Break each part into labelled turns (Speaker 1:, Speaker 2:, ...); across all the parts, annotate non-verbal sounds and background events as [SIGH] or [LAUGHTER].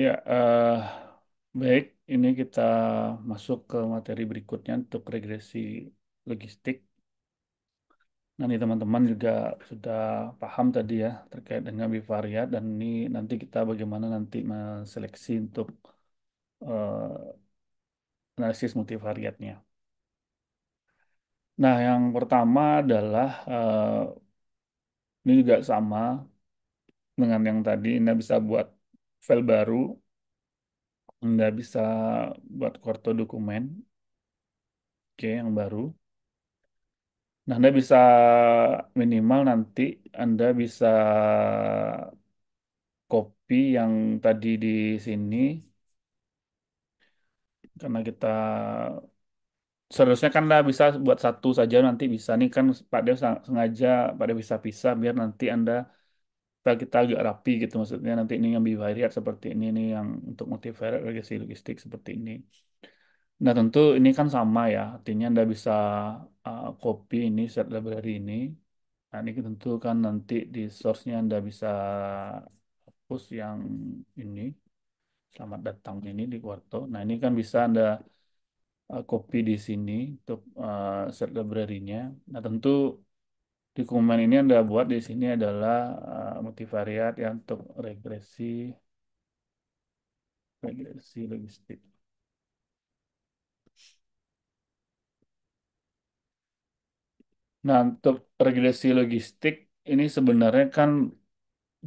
Speaker 1: Ya, uh, baik. Ini kita masuk ke materi berikutnya untuk regresi logistik. Nah, ini teman-teman juga sudah paham tadi ya terkait dengan bivariat dan ini nanti kita bagaimana nanti seleksi untuk uh, analisis multivariatnya. Nah, yang pertama adalah uh, ini juga sama dengan yang tadi. Ini bisa buat file baru, nggak bisa buat kuarto dokumen, oke yang baru. Nah, Anda bisa minimal nanti Anda bisa copy yang tadi di sini karena kita seharusnya kan Anda bisa buat satu saja nanti bisa nih kan Pak Dev sengaja Pak Dev bisa pisah biar nanti Anda kita kita agak rapi gitu maksudnya nanti ini yang bivariat seperti ini ini yang untuk multivariat regresi logistik seperti ini nah tentu ini kan sama ya artinya anda bisa uh, copy ini set library ini nah ini tentu kan nanti di source-nya anda bisa hapus yang ini selamat datang ini di kuarto nah ini kan bisa anda uh, copy di sini untuk uh, set library-nya nah tentu di kuman ini Anda buat di sini adalah uh, eh, multivariat yang untuk regresi regresi logistik. Nah, untuk regresi logistik ini sebenarnya kan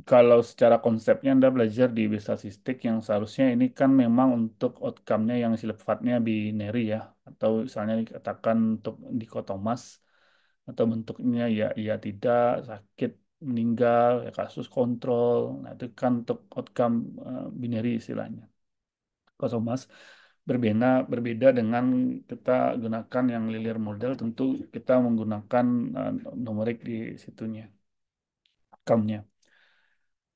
Speaker 1: kalau secara konsepnya Anda belajar di statistik yang seharusnya ini kan memang untuk outcome-nya yang sifatnya binary ya, atau misalnya dikatakan untuk dikotomas atau bentuknya ya iya tidak sakit meninggal ya kasus kontrol nah itu kan untuk outcome uh, binary istilahnya mas berbeda berbeda dengan kita gunakan yang linear model tentu kita menggunakan uh, numerik di situnya outcome-nya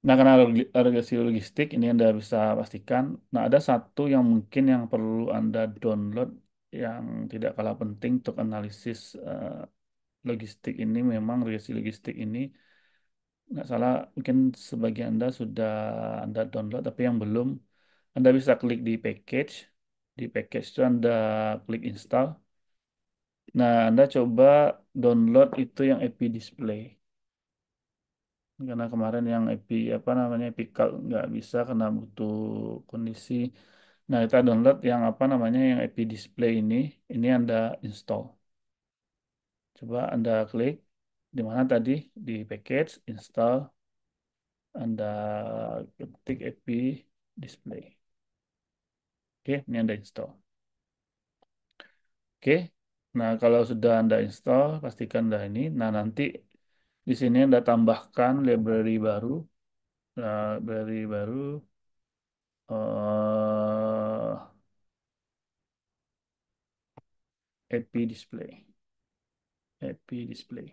Speaker 1: Nah, karena regresi logistik ini Anda bisa pastikan. Nah, ada satu yang mungkin yang perlu Anda download yang tidak kalah penting untuk analisis uh, logistik ini memang logistik-logistik ini nggak salah mungkin sebagian Anda sudah Anda download tapi yang belum Anda bisa klik di package di package itu Anda klik install nah Anda coba download itu yang EP display karena kemarin yang EP apa namanya epical nggak bisa karena butuh kondisi nah kita download yang apa namanya yang EP display ini ini Anda install Coba Anda klik di mana tadi di package install Anda ketik FB display. Oke, ini Anda install. Oke. Nah, kalau sudah Anda install, pastikan dah ini. Nah, nanti di sini Anda tambahkan library baru. Nah, library baru uh, eh, AP display happy display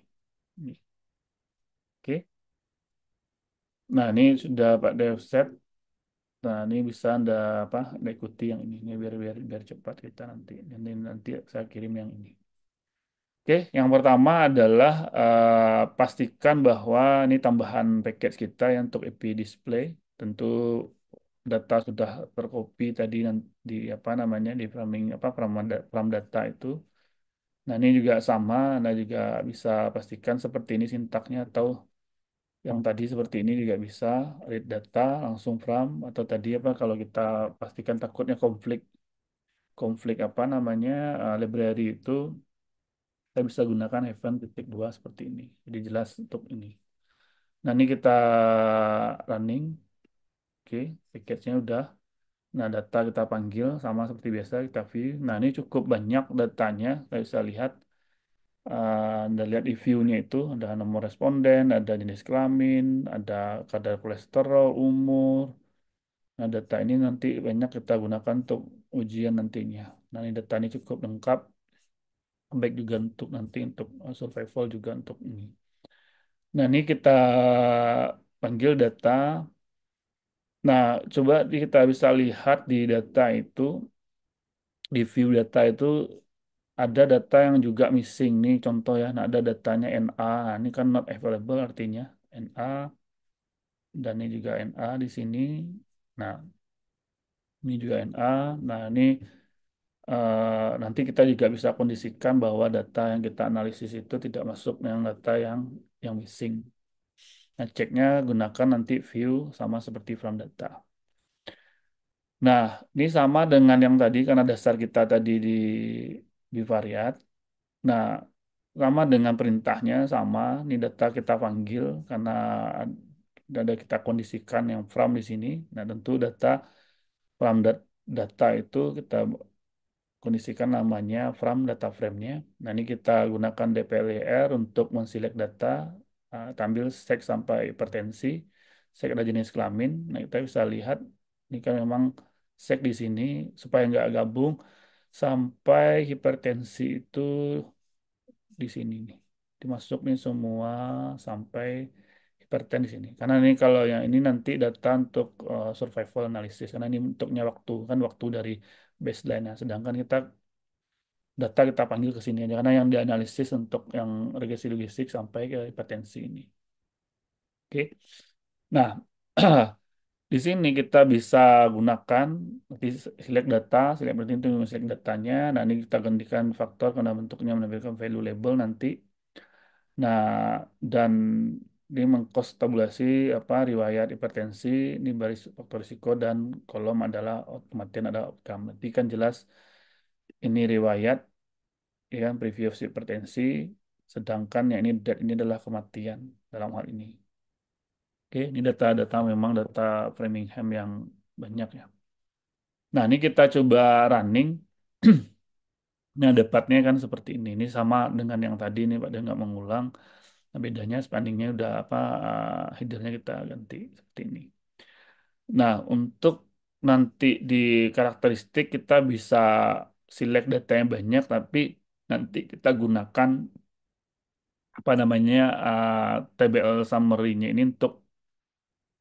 Speaker 1: ini. Oke. Nah, ini sudah Pak Dev set. Nah, ini bisa Anda apa? Anda ikuti yang ini, biar biar biar cepat kita nanti. Nanti nanti saya kirim yang ini. Oke, yang pertama adalah uh, pastikan bahwa ini tambahan package kita yang untuk IP display tentu data sudah tercopy tadi di apa namanya di framing apa pram, data itu Nah, ini juga sama, Anda juga bisa pastikan seperti ini sintaknya atau yang tadi seperti ini juga bisa read data langsung from atau tadi apa kalau kita pastikan takutnya konflik konflik apa namanya uh, library itu kita bisa gunakan heaven titik dua seperti ini. Jadi jelas untuk ini. Nah, ini kita running. Oke, okay, package udah Nah, data kita panggil sama seperti biasa kita view. Nah, ini cukup banyak datanya. Kita bisa lihat uh, Anda lihat di view-nya itu ada nomor responden, ada jenis kelamin, ada kadar kolesterol, umur. Nah, data ini nanti banyak kita gunakan untuk ujian nantinya. Nah, ini data ini cukup lengkap baik juga untuk nanti untuk eh, survival juga untuk ini. Nah, ini kita panggil data Nah, coba kita bisa lihat di data itu, di view data itu ada data yang juga missing nih contoh ya. Nah, ada datanya NA. Ini kan not available artinya NA dan ini juga NA di sini. Nah, ini juga NA. Nah, ini Uh, nanti kita juga bisa kondisikan bahwa data yang kita analisis itu tidak masuk dengan data yang yang missing. Nah, ceknya gunakan nanti view sama seperti from data. Nah, ini sama dengan yang tadi karena dasar kita tadi di bivariat. Nah, sama dengan perintahnya sama, ini data kita panggil karena ada kita kondisikan yang from di sini. Nah, tentu data from dat data itu kita kondisikan namanya from data frame-nya. Nah, ini kita gunakan dplr e untuk men data tampil eh, ambil seks sampai hipertensi, seks ada jenis kelamin. Nah, kita bisa lihat ini kan memang seks di sini supaya nggak gabung sampai hipertensi itu di sini nih. Dimasukin semua sampai hipertensi ini, Karena ini kalau yang ini nanti data untuk eh, survival analysis karena ini untuknya waktu kan waktu dari baseline-nya. Sedangkan kita data kita panggil ke sini aja karena yang dianalisis untuk yang regresi logistik sampai ke hipertensi ini. Oke. Nah, [CLEARS THROAT] di sini kita bisa gunakan nanti select data, select berarti itu select datanya. Nah, ini kita gantikan faktor karena bentuknya menampilkan value label nanti. Nah, dan ini mengkos tabulasi apa riwayat hipertensi, ini baris faktor risiko dan kolom adalah kematian ada outcome. Nanti kan jelas ini riwayat ya previous hipertensi sedangkan yang ini dead ini adalah kematian dalam hal ini. Oke, ini data-data memang data Framingham yang banyak ya. Nah, ini kita coba running. [CLEARS THROAT] nah, dapatnya kan seperti ini. Ini sama dengan yang tadi ini pada nggak mengulang. Nah, bedanya spanningnya udah apa uh, headernya kita ganti seperti ini. Nah, untuk nanti di karakteristik kita bisa select data yang banyak tapi nanti kita gunakan apa namanya uh, eh, TBL summary-nya ini untuk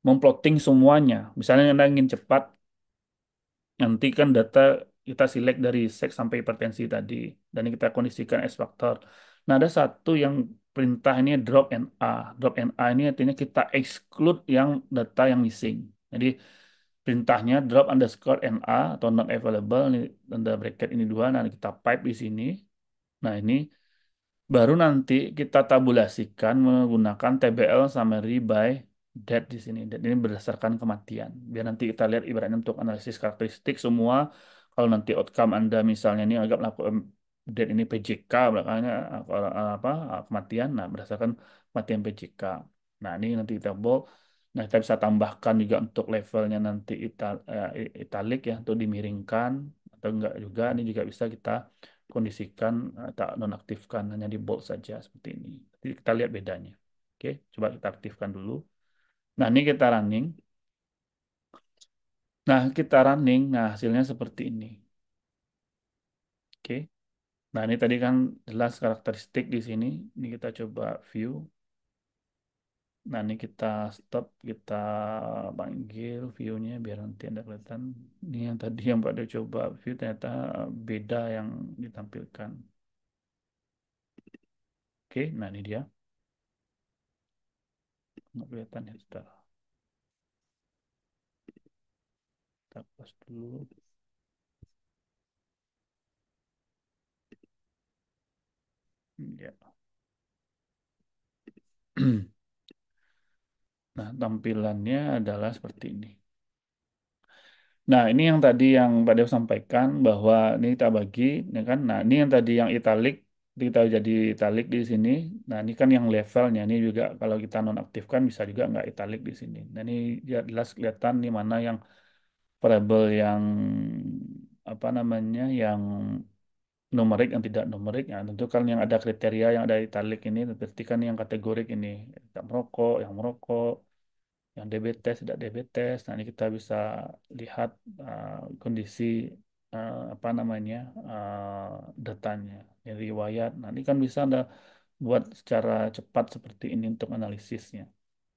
Speaker 1: memplotting semuanya. Misalnya Anda ingin cepat, nanti kan data kita select dari seks sampai hipertensi tadi, dan kita kondisikan S faktor. Nah, ada satu yang perintah ini drop NA, Drop NA ini artinya kita exclude yang data yang missing. Jadi, perintahnya drop underscore na atau not available ini tanda bracket ini dua nanti kita pipe di sini nah ini baru nanti kita tabulasikan menggunakan tbl summary by date di sini Dan ini berdasarkan kematian biar nanti kita lihat ibaratnya untuk analisis karakteristik semua kalau nanti outcome anda misalnya ini agak melakukan date ini PJK belakangnya eh, eh, apa, apa eh, kematian nah berdasarkan kematian PJK nah ini nanti kita bold Nah, kita bisa tambahkan juga untuk levelnya nanti ital, uh, eh, italik ya untuk dimiringkan atau enggak juga ini juga bisa kita kondisikan eh, tak nonaktifkan hanya di bold saja seperti ini. Jadi kita lihat bedanya. Oke, coba kita aktifkan dulu. Nah, ini kita running. Nah, kita running, nah hasilnya seperti ini. Oke. Nah, ini tadi kan jelas karakteristik di sini. Ini kita coba view. Nah, ini kita stop, kita panggil view-nya biar nanti Anda kelihatan. Ini yang tadi yang Pak Deo coba view ternyata eh, beda yang ditampilkan. Oke, nah ini dia. Nggak kelihatan ya, sudah. Kita pas dulu. Ya. Yeah. [CLEARS THROAT] Nah, tampilannya adalah seperti ini. Nah, ini yang tadi yang Pak Dev sampaikan bahwa ini kita bagi, ya kan? Nah, ini yang tadi yang italik kita jadi italik di sini. Nah, ini kan yang levelnya ini juga kalau kita nonaktifkan bisa juga nggak italik di sini. Nah, ini ya jelas kelihatan di mana yang variable yang apa namanya yang numerik yang tidak numerik ya tentu kan yang ada kriteria yang ada italik ini berarti kan yang kategorik ini tidak merokok yang merokok yang diabetes tidak diabetes nah ini kita bisa lihat uh, kondisi uh, apa namanya uh, datanya ini riwayat nah ini kan bisa anda buat secara cepat seperti ini untuk analisisnya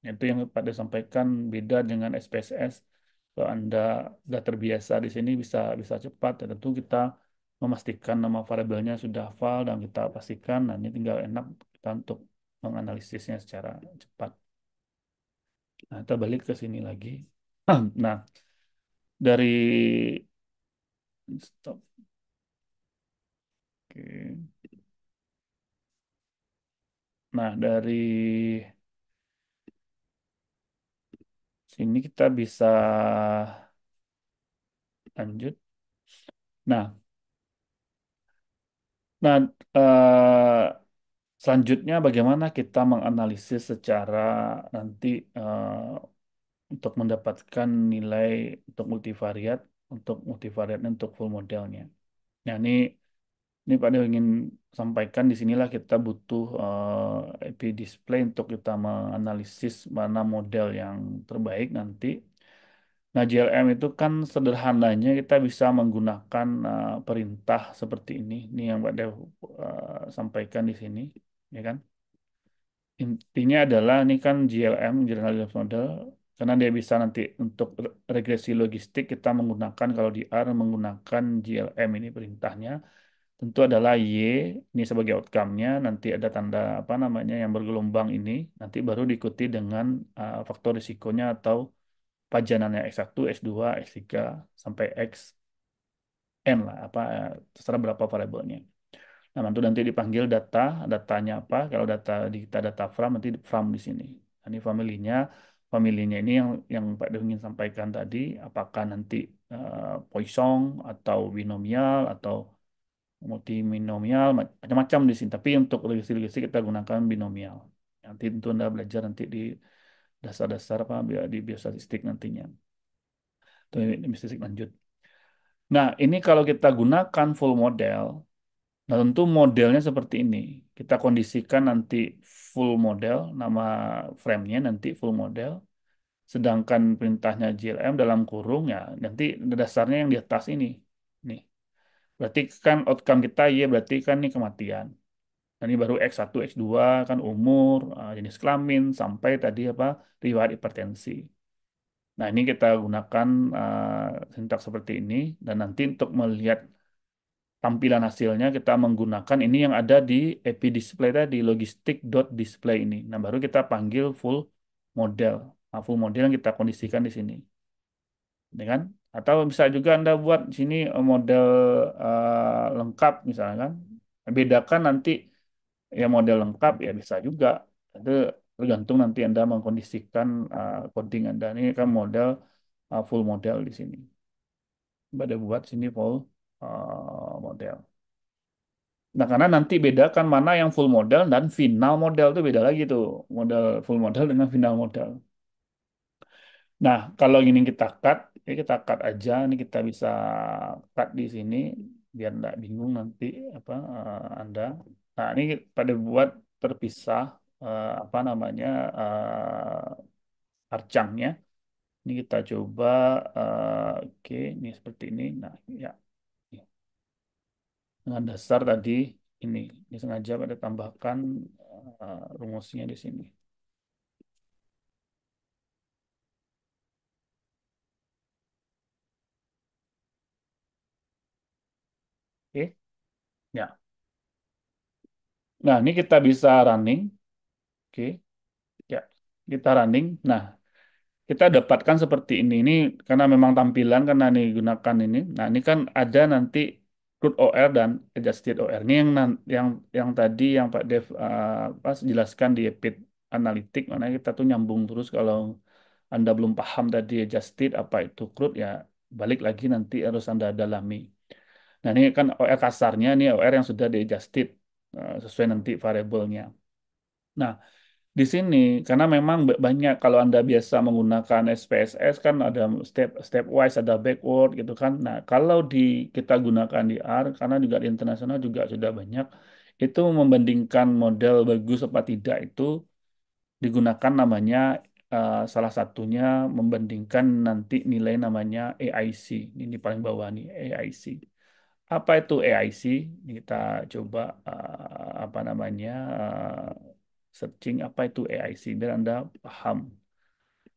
Speaker 1: nah, itu yang pada sampaikan beda dengan SPSS kalau anda sudah terbiasa di sini bisa bisa cepat ya, tentu kita memastikan nama variabelnya sudah hafal dan kita pastikan nah ini tinggal enak kita untuk menganalisisnya secara cepat nah kita balik ke sini lagi [CLEARS THROAT] nah dari stop oke nah dari sini kita bisa lanjut nah Nah, uh, selanjutnya bagaimana kita menganalisis secara nanti uh, untuk mendapatkan nilai untuk multivariat, untuk multivariatnya, untuk full modelnya. Nah, ini ini Pak Dewi ingin sampaikan di sinilah kita butuh uh, eh, IP display untuk kita menganalisis mana model yang terbaik nanti Nah, JLM itu kan sederhananya kita bisa menggunakan uh, perintah seperti ini, ini yang Mbak Dev uh, sampaikan di sini, ya kan? Intinya adalah ini kan JLM, General Logistics Model, karena dia bisa nanti untuk regresi logistik kita menggunakan kalau di R menggunakan JLM ini perintahnya tentu adalah Y ini sebagai outcome-nya nanti ada tanda apa namanya yang bergelombang ini nanti baru diikuti dengan uh, faktor risikonya atau pajanannya x 1 x 2 x 3 sampai X n lah apa eh, terserah berapa variabelnya. Nah, nanti nanti dipanggil data, datanya apa? Kalau data di kita data from nanti from di sini. Nah, ini familinya, familinya ini yang yang Pak Dewi ingin sampaikan tadi, apakah nanti uh, eh, Poisson atau binomial atau multinomial macam-macam di sini. Tapi untuk legasi-legasi kita gunakan binomial. Nanti tentu Anda belajar nanti di dasar-dasar apa di biostatistik nantinya. Tuh, biostatistik lanjut. Nah, ini kalau kita gunakan full model, nah tentu modelnya seperti ini. Kita kondisikan nanti full model, nama framenya nanti full model. Sedangkan perintahnya GLM dalam kurung ya, nanti dasarnya yang di atas ini. Nih. Berarti kan outcome kita Y berarti kan ini kematian. Nah, ini baru X1, X2 kan umur, eh, jenis kelamin sampai tadi apa riwayat hipertensi. Nah, ini kita gunakan uh, eh, sintak seperti ini dan nanti untuk melihat tampilan hasilnya kita menggunakan ini yang ada di epi display tadi logistik.display ini. Nah, baru kita panggil full model. Nah, full model yang kita kondisikan di sini. dengan Atau bisa juga Anda buat di sini eh, model uh, lengkap misalnya kan. Bedakan nanti ya model lengkap ya bisa juga itu tergantung nanti anda mengkondisikan uh, coding anda ini kan model uh, full model di sini pada buat sini full uh, model nah karena nanti bedakan mana yang full model dan final model itu beda lagi tuh model full model dengan final model nah kalau ini kita cut ya kita cut aja ini kita bisa cut di sini biar tidak bingung nanti apa uh, anda Nah, ini pada buat terpisah uh, apa namanya uh, arcangnya. Ini kita coba uh, oke, ini seperti ini. Nah, ya. Dengan dasar tadi ini, ini sengaja pada tambahkan uh, rumusnya di sini. Oke. Ya. Nah, ini kita bisa running. Oke. Ya, kita running. Nah, kita dapatkan seperti ini. Ini karena memang tampilan karena ini gunakan ini. Nah, ini kan ada nanti crude OR dan adjusted OR. Ini yang yang yang tadi yang Pak Dev uh, eh, pas jelaskan di EPIT analitik mana kita tuh nyambung terus kalau Anda belum paham tadi adjusted apa itu crude ya balik lagi nanti harus Anda dalami. Nah, ini kan OR kasarnya ini OR yang sudah di adjusted. Eh, sesuai nanti variabelnya. Nah, di sini karena memang banyak kalau Anda biasa menggunakan SPSS kan ada step stepwise, ada backward gitu kan. Nah, kalau di kita gunakan di R karena juga di internasional juga sudah banyak itu membandingkan model bagus apa tidak itu digunakan namanya uh, salah satunya membandingkan nanti nilai namanya AIC. Ini paling bawah nih AIC apa itu AIC? Kita coba uh, apa namanya uh, searching apa itu AIC biar Anda paham.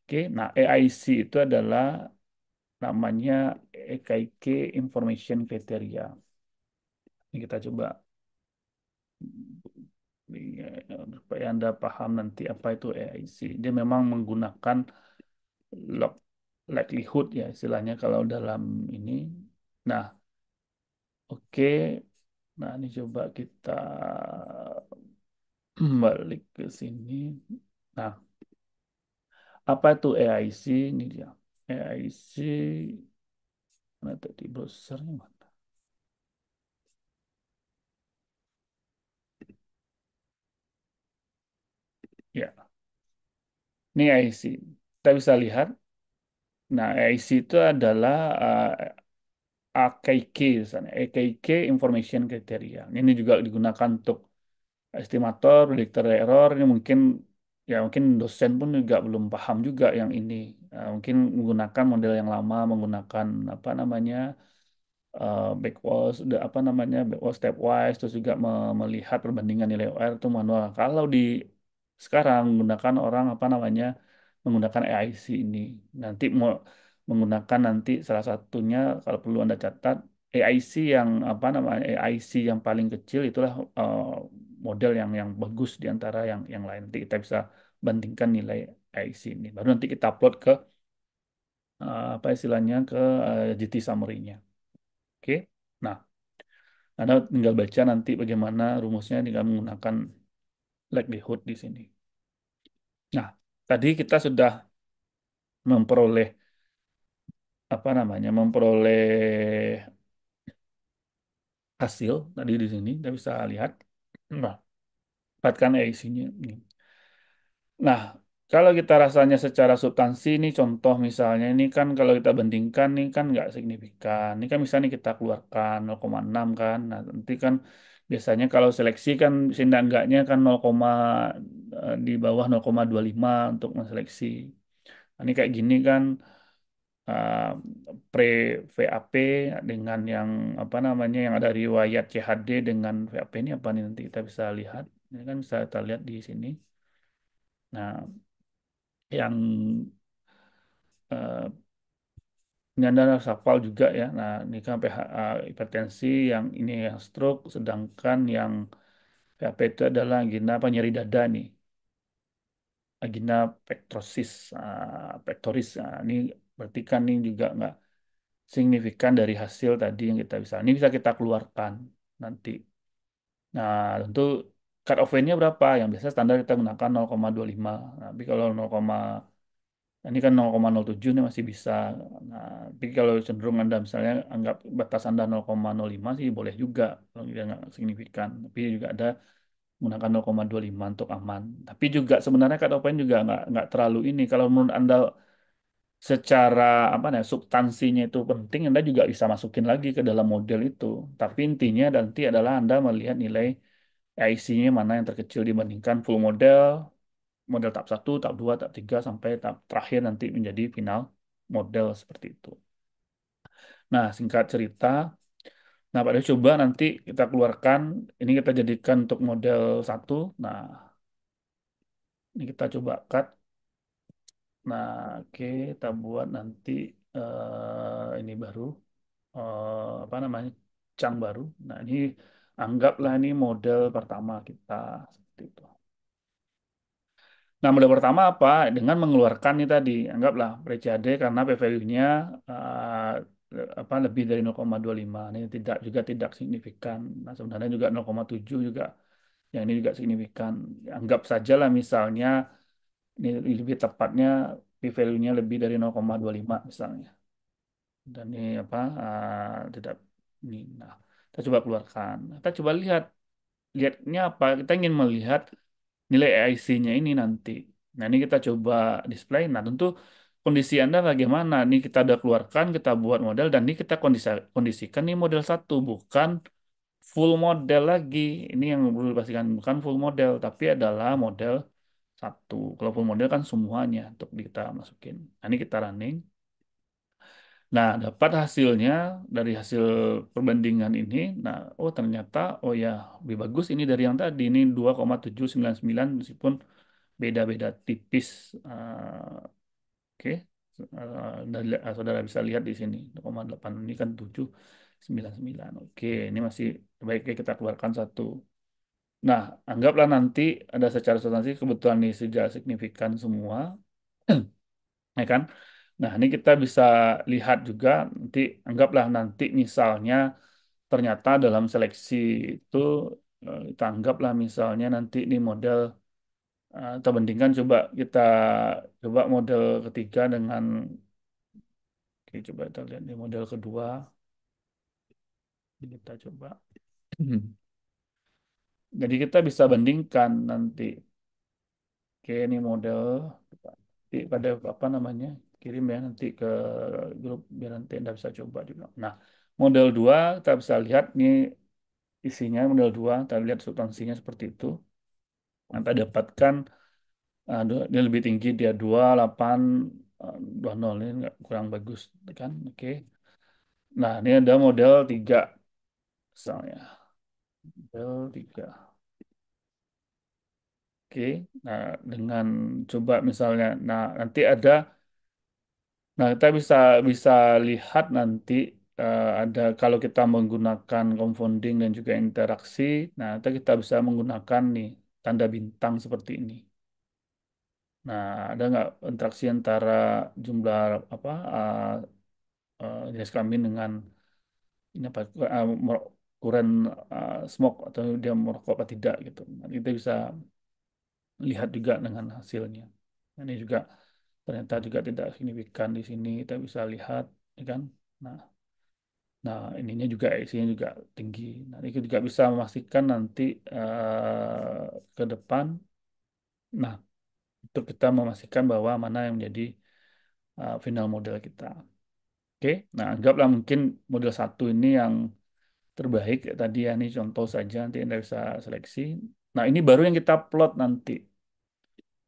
Speaker 1: Oke, nah AIC itu adalah namanya EKIK Information Criteria. Ini kita coba iya, supaya Anda paham nanti apa itu AIC. Dia memang menggunakan log likelihood ya istilahnya kalau dalam ini. Nah, Oke, nah ini coba kita balik ke sini. Nah, apa itu AIC? Ini dia. AIC, mana tadi browsernya mana? Ya, ini AIC. Kita bisa lihat. Nah, AIC itu adalah uh, AKIK misalnya, AKIK e Information Criteria. Ini juga digunakan untuk estimator, predictor error. Ini mungkin ya mungkin dosen pun juga belum paham juga yang ini. Nah, mungkin menggunakan model yang lama, menggunakan apa namanya uh, backwards, apa namanya backwash stepwise, terus juga me melihat perbandingan nilai OR itu manual. Kalau di sekarang menggunakan orang apa namanya menggunakan AIC ini nanti mau menggunakan nanti salah satunya kalau perlu Anda catat AIC yang apa namanya AIC yang paling kecil itulah uh, model yang yang bagus diantara yang yang lain. Nanti kita bisa bandingkan nilai AIC ini. Baru nanti kita upload ke uh, apa istilahnya ke uh, eh, GT summary-nya. Oke. Okay? Nah, Anda tinggal baca nanti bagaimana rumusnya dengan menggunakan likelihood di sini. Nah, tadi kita sudah memperoleh apa namanya memperoleh hasil tadi di sini kita bisa lihat nah dapatkan isinya nah kalau kita rasanya secara substansi ini contoh misalnya ini kan kalau kita bandingkan ini kan nggak signifikan ini kan misalnya kita keluarkan 0,6 kan nah nanti kan biasanya kalau seleksi kan sindak enggaknya kan 0, eh, di bawah 0,25 untuk menseleksi nah, ini kayak gini kan pre VAP dengan yang apa namanya yang ada riwayat CHD dengan VAP ini apa nih nanti kita bisa lihat ini kan bisa kita lihat di sini nah yang uh, ini Anda harus juga ya. Nah, ini kan PH, hipertensi yang ini yang stroke, sedangkan yang PHP itu adalah agina apa nyeri dada nih. agina pectrosis, uh, pectoris. uh, nah, ini Berarti kan ini juga nggak signifikan dari hasil tadi yang kita bisa. Ini bisa kita keluarkan nanti. Nah, tentu cut off nya berapa? Yang biasa standar kita gunakan 0,25. Nah, tapi kalau 0, ini kan 0,07 ini masih bisa. Nah, tapi kalau cenderung Anda misalnya anggap batas Anda 0,05 sih boleh juga kalau dia nggak signifikan. Tapi juga ada menggunakan 0,25 untuk aman. Tapi juga sebenarnya cut off juga nggak nggak terlalu ini. Kalau menurut Anda secara apa namanya substansinya itu penting Anda juga bisa masukin lagi ke dalam model itu tapi intinya nanti adalah Anda melihat nilai IC-nya mana yang terkecil dibandingkan full model model tahap 1, tahap 2, tahap 3 sampai tahap terakhir nanti menjadi final model seperti itu. Nah, singkat cerita, nah pada coba nanti kita keluarkan ini kita jadikan untuk model 1. Nah, ini kita coba cut Nah, oke, kita buat nanti uh, ini baru eh, apa namanya? cang baru. Nah, ini anggaplah ini model pertama kita seperti itu. Nah, model pertama apa? Dengan mengeluarkan ini tadi, anggaplah PCAD karena p nya eh, apa lebih dari 0,25. Ini tidak juga tidak signifikan. Nah, sebenarnya juga 0,7 juga yang ini juga signifikan. Anggap saja lah misalnya ini lebih tepatnya p-value-nya lebih dari 0,25 misalnya. Dan ini apa uh, tidak ini. Nah, kita coba keluarkan. Kita coba lihat lihatnya apa? Kita ingin melihat nilai AIC-nya ini nanti. Nah, ini kita coba display. Nah, tentu kondisi Anda bagaimana? Ini kita udah keluarkan, kita buat model dan ini kita kondisi kondisikan ini model satu bukan full model lagi. Ini yang perlu dipastikan bukan full model tapi adalah model satu. Kalau full model kan semuanya untuk kita masukin. Nah, ini kita running. Nah, dapat hasilnya dari hasil perbandingan ini. Nah, oh ternyata, oh ya, lebih bagus ini dari yang tadi. Ini 2,799 meskipun beda-beda tipis. Uh, Oke, okay. uh, ah, saudara bisa lihat di sini. 2,8 ini kan 799. Oke, okay. ini masih baiknya kita keluarkan satu Nah, anggaplah nanti ada secara substansi kebutuhan ini sudah signifikan semua, [CLEARS THROAT] ya kan? Nah, ini kita bisa lihat juga nanti anggaplah nanti misalnya ternyata dalam seleksi itu eh, kita anggaplah misalnya nanti ini model eh, terbandingkan bandingkan coba kita coba model ketiga dengan oke coba kita lihat di model kedua kita coba [CLEARS THROAT] Jadi kita bisa bandingkan nanti. Oke, ini model nanti pada apa namanya? Kirim ya nanti ke grup biar nanti Anda bisa coba juga. Nah, model 2 kita bisa lihat ini isinya model 2, kita lihat substansinya seperti itu. Kita dapatkan uh, ah, ini lebih tinggi dia 28 20 ah, ini enggak kurang bagus kan. Oke. Nah, ini ada model 3 misalnya tiga. Oke, nah dengan coba misalnya, nah nanti ada, nah kita bisa bisa lihat nanti uh, ada kalau kita menggunakan confounding dan juga interaksi, nah nanti kita bisa menggunakan nih tanda bintang seperti ini. Nah ada nggak interaksi antara jumlah apa uh, uh, jenis kelamin dengan ini apa uh, ukuran uh, smoke atau dia merokok atau tidak gitu. Nanti kita bisa lihat juga dengan hasilnya. Nah, ini juga ternyata juga tidak signifikan di sini kita bisa lihat, ya kan? Nah, nah ininya juga isinya juga tinggi. nah ini juga bisa memastikan nanti uh, ke depan. Nah, itu kita memastikan bahwa mana yang menjadi uh, final model kita. Oke, okay? nah anggaplah mungkin model satu ini yang terbaik tadi ya ini contoh saja nanti Anda bisa seleksi. Nah, ini baru yang kita plot nanti.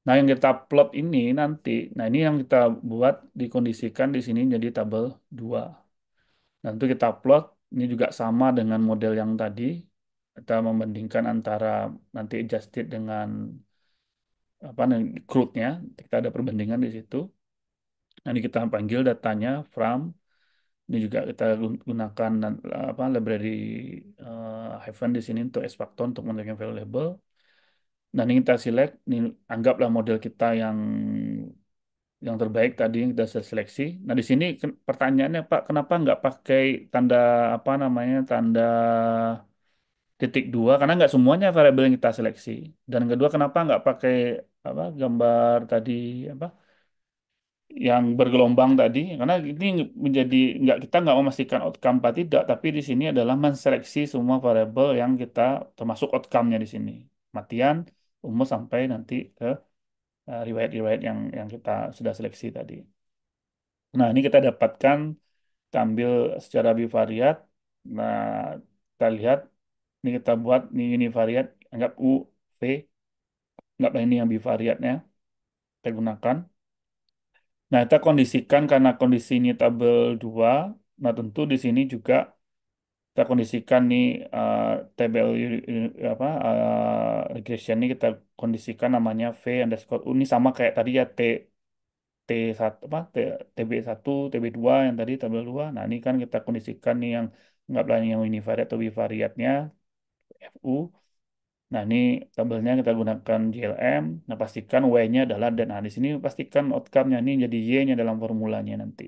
Speaker 1: Nah, yang kita plot ini nanti, nah ini yang kita buat dikondisikan di sini jadi tabel 2. nanti kita plot ini juga sama dengan model yang tadi. Kita membandingkan antara nanti adjusted dengan apa crude-nya. Kita ada perbandingan di situ. Nanti kita panggil datanya from ini juga kita gunakan apa library uh, Hyphen di sini untuk x untuk untuk value label. Nah, ini kita select, ini anggaplah model kita yang yang terbaik tadi yang kita seleksi. Nah di sini pertanyaannya Pak, kenapa nggak pakai tanda apa namanya tanda titik dua? Karena nggak semuanya variabel yang kita seleksi. Dan kedua, kenapa nggak pakai apa gambar tadi apa? yang bergelombang tadi karena ini menjadi nggak kita nggak memastikan outcome apa tidak tapi di sini adalah menseleksi semua variabel yang kita termasuk outcome-nya di sini matian umur sampai nanti ke riwayat eh, riwayat-riwayat yang yang kita sudah seleksi tadi nah ini kita dapatkan kita ambil secara bivariat nah kita lihat ini kita buat ini univariat anggap u v nggak ini yang bivariatnya kita gunakan Nah, kita kondisikan karena kondisi ini tabel 2. Nah, tentu di sini juga kita kondisikan nih uh, tabel apa uh, regression ini kita kondisikan namanya V underscore U ini sama kayak tadi ya T T1 apa T, TB1, TB2 yang tadi tabel 2. Nah, ini kan kita kondisikan nih yang enggak berani yang univariate atau bivariatnya FU Nah, ini tabelnya kita gunakan JLM. Nah, pastikan W-nya adalah dan. Nah, di sini pastikan outcome-nya ini jadi Y-nya dalam formulanya nanti.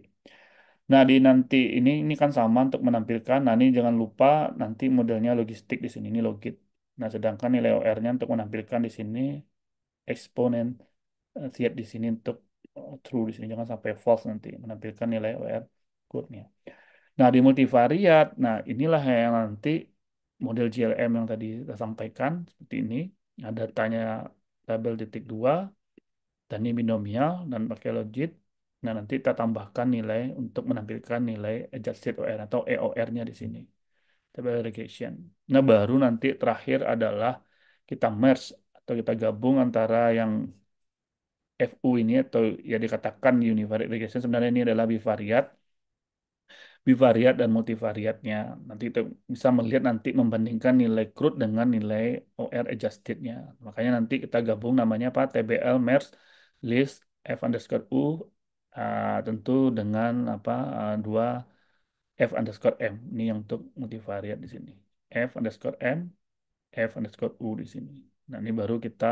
Speaker 1: Nah, di nanti ini ini kan sama untuk menampilkan. Nah, ini jangan lupa nanti modelnya logistik di sini, ini logit. Nah, sedangkan nilai OR-nya untuk menampilkan di sini eksponen siap eh, di sini untuk eh, true di sini jangan sampai false nanti menampilkan nilai OR code-nya. Nah, di multivariat, nah inilah yang nanti model GLM yang tadi saya sampaikan seperti ini. Nah, datanya tabel titik dua, dan ini binomial dan pakai logit. Nah, nanti kita tambahkan nilai untuk menampilkan nilai adjusted OR atau EOR-nya di sini. Tabel regression. Nah, baru nanti terakhir adalah kita merge atau kita gabung antara yang FU ini atau ya dikatakan univariate regression sebenarnya ini adalah bivariat bivariat dan multivariatnya. Nanti kita bisa melihat nanti membandingkan nilai crude dengan nilai OR adjusted-nya. Makanya nanti kita gabung namanya apa TBL merge list F underscore U uh, tentu dengan apa uh, dua F underscore M. Ini yang untuk multivariat di sini. F underscore M, F underscore U di sini. Nah ini baru kita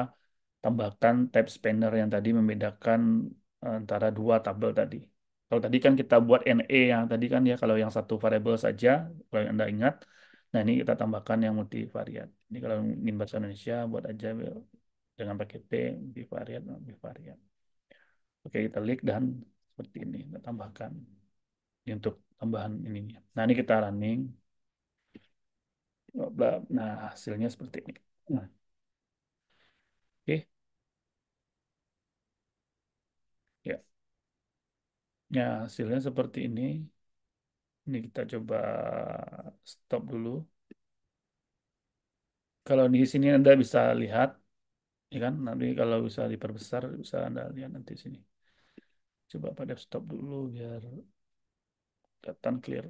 Speaker 1: tambahkan Type spanner yang tadi membedakan uh, antara dua tabel tadi. Kalau tadi kan kita buat NA e yang tadi kan ya kalau yang satu variable saja, kalau Anda ingat. Nah, ini kita tambahkan yang multivariat. Ini kalau ingin bahasa Indonesia buat aja dengan pakai T multivariat multivariat. Oke, kita klik dan seperti ini kita tambahkan. Ini untuk tambahan ini. Nah, ini kita running. Nah, hasilnya seperti ini. Nah. Ya, hasilnya seperti ini. Ini kita coba stop dulu. Kalau di sini Anda bisa lihat, ya kan? Nanti kalau bisa diperbesar, bisa Anda lihat nanti sini. Coba pada stop dulu biar kelihatan clear.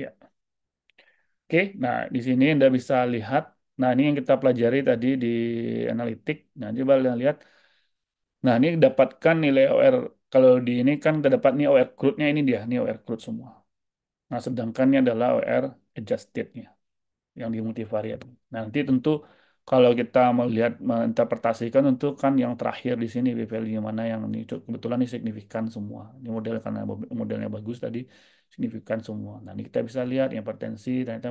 Speaker 1: Ya. Oke, nah di sini Anda bisa lihat Nah, ini yang kita pelajari tadi di analitik. Nah, coba lihat. Nah, ini dapatkan nilai OR. Kalau di ini kan kita dapat nih OR crude-nya ini dia, nilai OR crude semua. Nah, sedangkan ini adalah OR adjusted-nya yang di multivariat. Nah, nanti tentu kalau kita melihat menginterpretasikan tentu kan yang terakhir di sini p-value mana yang ini kebetulan ini signifikan semua. Ini model karena modelnya bagus tadi signifikan semua. Nah, ini kita bisa lihat yang potensi ternyata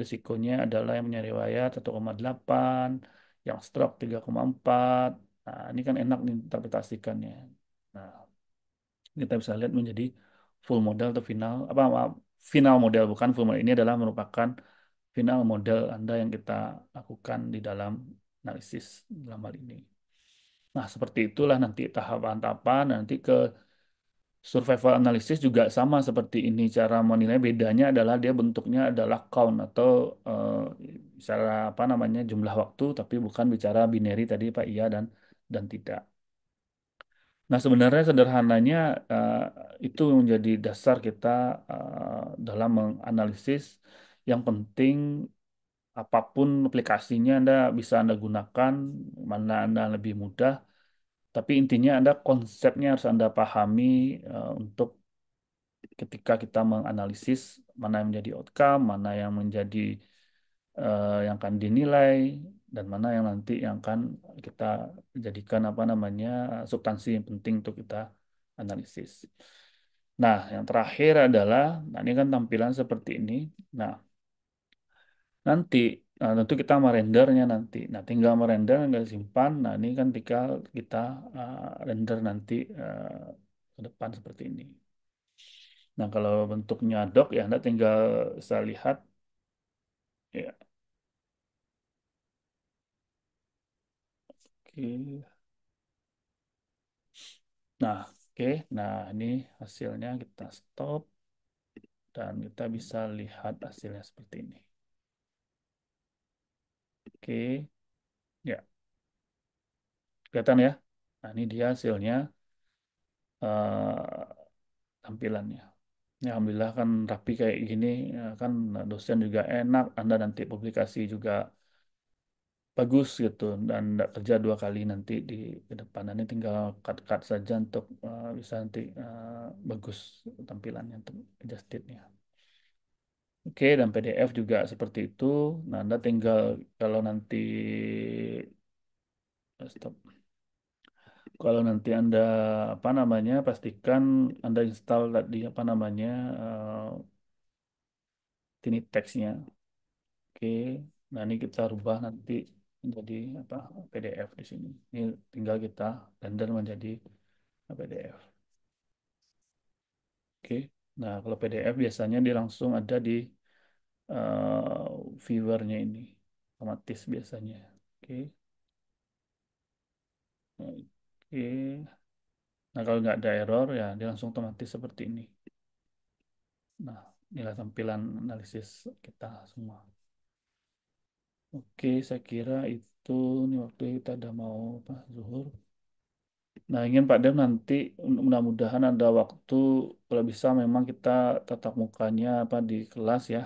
Speaker 1: risikonya adalah yang punya riwayat 1,8, yang stroke 3,4. Nah, ini kan enak diinterpretasikannya. Nah, kita bisa lihat menjadi full model atau final apa maaf, final model bukan full model. Ini adalah merupakan final model Anda yang kita lakukan di dalam analisis dalam hal ini. Nah, seperti itulah nanti tahapan-tahapan nanti ke Survival analisis juga sama seperti ini cara menilai bedanya adalah dia bentuknya adalah count atau misalnya eh, secara apa namanya jumlah waktu tapi bukan bicara binary tadi Pak iya dan dan tidak. Nah sebenarnya sederhananya uh, itu menjadi dasar kita uh, dalam menganalisis yang penting apapun aplikasinya Anda bisa Anda gunakan mana Anda lebih mudah tapi intinya Anda konsepnya harus Anda pahami uh, untuk ketika kita menganalisis mana yang menjadi outcome, mana yang menjadi uh, yang akan dinilai dan mana yang nanti yang akan kita jadikan apa namanya substansi yang penting untuk kita analisis. Nah, yang terakhir adalah, nah ini kan tampilan seperti ini. Nah, nanti Nah, tentu kita merendernya nanti. Nah, tinggal merender, tinggal simpan. Nah, ini kan tinggal kita uh, render nanti uh, ke depan seperti ini. Nah, kalau bentuknya doc, ya Anda tinggal saya lihat. Ya. Oke. Nah, oke. Nah, ini hasilnya kita stop. Dan kita bisa lihat hasilnya seperti ini. Oke, ya. Kelihatan ya? Nah, ini dia hasilnya uh, tampilannya. Ya, Alhamdulillah kan rapi kayak gini, ya, kan nah, dosen juga enak, Anda nanti publikasi juga bagus gitu, dan tidak kerja dua kali nanti di ke depan. Nanti tinggal cut-cut saja untuk uh, bisa nanti uh, bagus tampilannya, untuk adjusted-nya. Oke, dan PDF juga seperti itu. Nah, Anda tinggal kalau nanti eh, stop. Kalau nanti Anda apa namanya pastikan Anda install tadi apa namanya uh, ini teksnya. Oke. Nah, ini kita rubah nanti menjadi apa PDF di sini. Ini tinggal kita render menjadi eh, PDF. Oke. Nah, kalau PDF biasanya dia langsung ada di uh, eh, viewernya ini otomatis biasanya oke okay. oke okay. nah kalau nggak ada error ya dia langsung otomatis seperti ini nah inilah tampilan analisis kita semua oke okay, saya kira itu ini waktu kita ada mau apa zuhur Nah, ingin Pak Dem nanti mudah-mudahan ada waktu kalau bisa memang kita tatap mukanya apa di kelas ya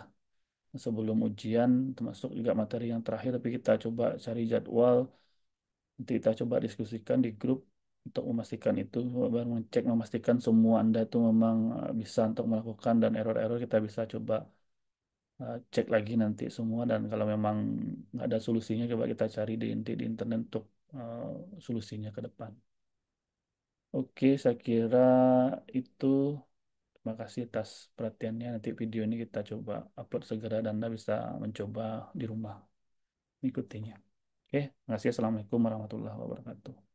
Speaker 1: sebelum ujian termasuk juga materi yang terakhir tapi kita coba cari jadwal nanti kita coba diskusikan di grup untuk memastikan itu baru mengecek memastikan semua anda itu memang eh, bisa untuk melakukan dan error-error kita bisa coba eh, cek lagi nanti semua dan kalau memang nggak ada solusinya coba kita cari di inti di internet untuk uh, solusinya ke depan. Oke, saya kira itu Makasih atas perhatiannya. Nanti video ini kita coba upload segera dan Anda bisa mencoba di rumah mengikutinya. Oke, makasih. Assalamualaikum warahmatullahi wabarakatuh.